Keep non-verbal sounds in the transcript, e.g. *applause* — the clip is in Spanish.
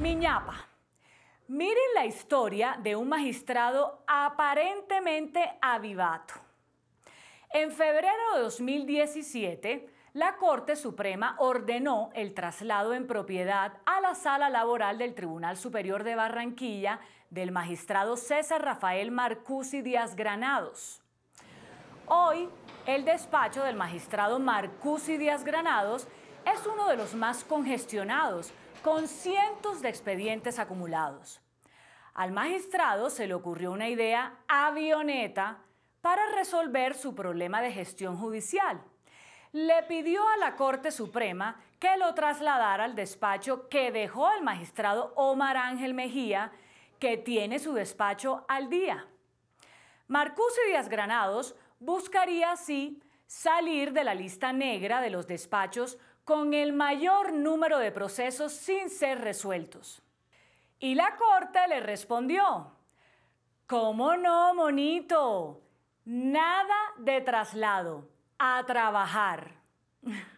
Miñapa. Miren la historia de un magistrado aparentemente avivato. En febrero de 2017, la Corte Suprema ordenó el traslado en propiedad a la sala laboral del Tribunal Superior de Barranquilla del magistrado César Rafael Marcusi Díaz Granados. Hoy, el despacho del magistrado Marcusi Díaz Granados es uno de los más congestionados con cientos de expedientes acumulados. Al magistrado se le ocurrió una idea avioneta para resolver su problema de gestión judicial. Le pidió a la Corte Suprema que lo trasladara al despacho que dejó el magistrado Omar Ángel Mejía, que tiene su despacho al día. Marcus Díaz Granados buscaría así salir de la lista negra de los despachos con el mayor número de procesos sin ser resueltos. Y la Corte le respondió, ¿cómo no, monito? Nada de traslado, a trabajar. *laughs*